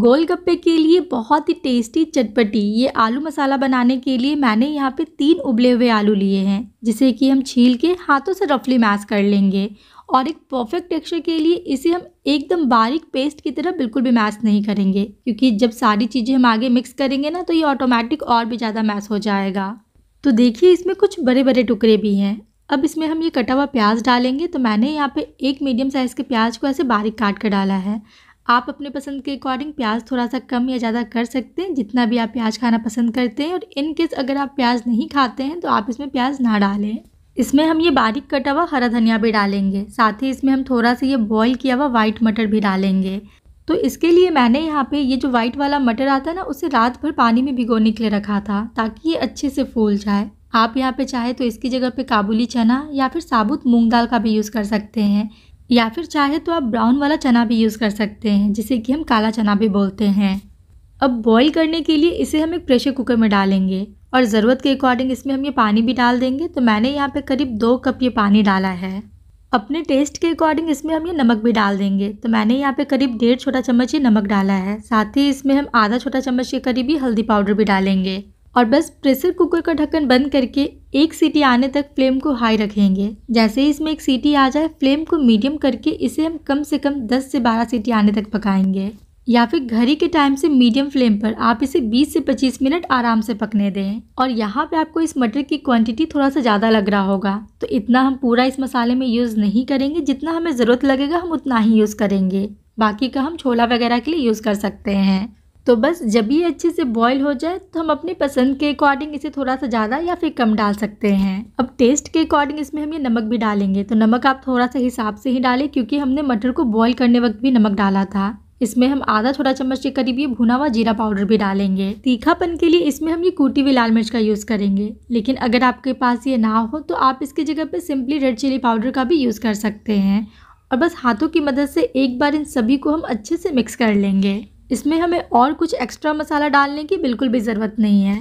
गोलगप्पे के लिए बहुत ही टेस्टी चटपटी ये आलू मसाला बनाने के लिए मैंने यहाँ पे तीन उबले हुए आलू लिए हैं जिसे कि हम छील के हाथों से रफली मैश कर लेंगे और एक परफेक्ट टेक्सचर के लिए इसे हम एकदम बारीक पेस्ट की तरह बिल्कुल भी मैश नहीं करेंगे क्योंकि जब सारी चीज़ें हम आगे मिक्स करेंगे ना तो ये ऑटोमेटिक और भी ज़्यादा मैश हो जाएगा तो देखिए इसमें कुछ बड़े बड़े टुकड़े भी हैं अब इसमें हम ये कटा हुआ प्याज डालेंगे तो मैंने यहाँ पे एक मीडियम साइज़ के प्याज को ऐसे बारीक काट कर डाला है आप अपने पसंद के अकॉर्डिंग प्याज थोड़ा सा कम या ज़्यादा कर सकते हैं जितना भी आप प्याज खाना पसंद करते हैं और इन केस अगर आप प्याज नहीं खाते हैं तो आप इसमें प्याज ना डालें इसमें हम ये बारीक कटा हुआ हरा धनिया भी डालेंगे साथ ही इसमें हम थोड़ा सा ये बॉईल किया हुआ वाइट मटर भी डालेंगे तो इसके लिए मैंने यहाँ पे ये जो वाइट वाला मटर आता है ना उसे रात भर पानी में भिगोने के लिए रखा था ताकि ये अच्छे से फूल जाए आप यहाँ पे चाहे तो इसकी जगह पे काबुली चना या फिर साबुत मूंग दाल का भी यूज़ कर सकते हैं या फिर चाहे तो आप ब्राउन वाला चना भी यूज़ कर सकते हैं जिसे कि हम काला चना भी बोलते हैं अब बॉईल करने के लिए इसे हम एक प्रेशर कुकर में डालेंगे और ज़रूरत के अकॉर्डिंग इसमें हम ये पानी भी डाल देंगे तो मैंने यहाँ पे करीब दो कप ये पानी डाला है अपने टेस्ट के अकॉर्डिंग इसमें हम ये नमक भी डाल देंगे तो मैंने यहाँ पे करीब डेढ़ छोटा चम्मच ये नमक डाला है साथ ही इसमें हम आधा छोटा चम्मच के करीब ही हल्दी पाउडर भी डालेंगे और बस प्रेशर कुकर का ढक्कन बंद करके एक सीटी आने तक फ्लेम को हाई रखेंगे जैसे ही इसमें एक सीटी आ जाए फ्लेम को मीडियम करके इसे हम कम से कम 10 से 12 सीटी आने तक पकाएंगे या फिर घड़ी के टाइम से मीडियम फ्लेम पर आप इसे 20 से 25 मिनट आराम से पकने दें और यहाँ पे आपको इस मटर की क्वांटिटी थोड़ा सा ज़्यादा लग रहा होगा तो इतना हम पूरा इस मसाले में यूज़ नहीं करेंगे जितना हमें ज़रूरत लगेगा हम उतना ही यूज़ करेंगे बाकी का हम छोला वगैरह के लिए यूज़ कर सकते हैं तो बस जब ये अच्छे से बॉईल हो जाए तो हम अपनी पसंद के अकॉर्डिंग इसे थोड़ा सा ज़्यादा या फिर कम डाल सकते हैं अब टेस्ट के अकॉर्डिंग इसमें हम ये नमक भी डालेंगे तो नमक आप थोड़ा सा हिसाब से ही डालें क्योंकि हमने मटर को बॉईल करने वक्त भी नमक डाला था इसमें हम आधा छोटा चम्मच के करीब ये भुना हुआ जीरा पाउडर भी डालेंगे तीखापन के लिए इसमें हम ये कूटी हुई लाल मिर्च का यूज़ करेंगे लेकिन अगर आपके पास ये ना हो तो आप इसकी जगह पर सिंपली रेड चिली पाउडर का भी यूज़ कर सकते हैं और बस हाथों की मदद से एक बार इन सभी को हम अच्छे से मिक्स कर लेंगे इसमें हमें और कुछ एक्स्ट्रा मसाला डालने की बिल्कुल भी ज़रूरत नहीं है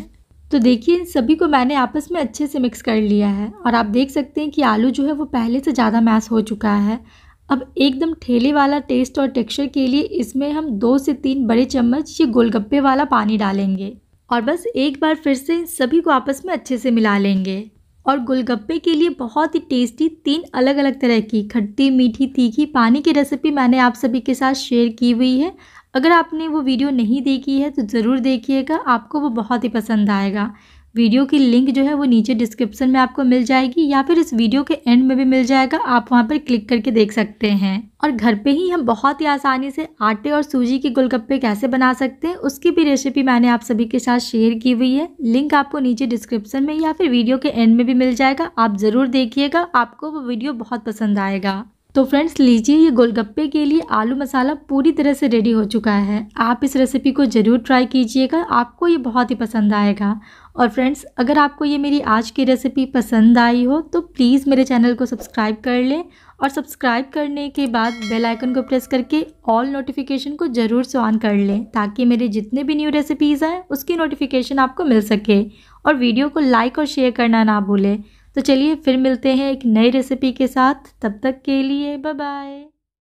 तो देखिए इन सभी को मैंने आपस में अच्छे से मिक्स कर लिया है और आप देख सकते हैं कि आलू जो है वो पहले से ज़्यादा मैश हो चुका है अब एकदम ठेले वाला टेस्ट और टेक्सचर के लिए इसमें हम दो से तीन बड़े चम्मच ये गोलगप्पे वाला पानी डालेंगे और बस एक बार फिर से इन सभी को आपस में अच्छे से मिला लेंगे और गोलगप्पे के लिए बहुत ही टेस्टी तीन अलग अलग तरह की खट्टी मीठी तीखी पानी की रेसिपी मैंने आप सभी के साथ शेयर की हुई है अगर आपने वो वीडियो नहीं देखी है तो ज़रूर देखिएगा आपको वो बहुत ही पसंद आएगा वीडियो की लिंक जो है वो नीचे डिस्क्रिप्शन में आपको मिल जाएगी या फिर इस वीडियो के एंड में भी मिल जाएगा आप वहाँ पर क्लिक करके देख सकते हैं और घर पे ही हम बहुत ही आसानी से आटे और सूजी के गोलगप्पे कैसे बना सकते हैं उसकी भी रेसिपी मैंने आप सभी के साथ शेयर की हुई है लिंक आपको नीचे डिस्क्रिप्शन में या फिर वीडियो के एंड में भी मिल जाएगा आप ज़रूर देखिएगा आपको वो वीडियो बहुत पसंद आएगा तो फ्रेंड्स लीजिए ये गोलगप्पे के लिए आलू मसाला पूरी तरह से रेडी हो चुका है आप इस रेसिपी को ज़रूर ट्राई कीजिएगा आपको ये बहुत ही पसंद आएगा और फ्रेंड्स अगर आपको ये मेरी आज की रेसिपी पसंद आई हो तो प्लीज़ मेरे चैनल को सब्सक्राइब कर लें और सब्सक्राइब करने के बाद बेल आइकन को प्रेस करके ऑल नोटिफिकेशन को ज़रूर से ऑन कर लें ताकि मेरे जितने भी न्यू रेसिपीज़ आएँ उसकी नोटिफिकेशन आपको मिल सके और वीडियो को लाइक और शेयर करना ना भूलें तो चलिए फिर मिलते हैं एक नई रेसिपी के साथ तब तक के लिए बाय बाय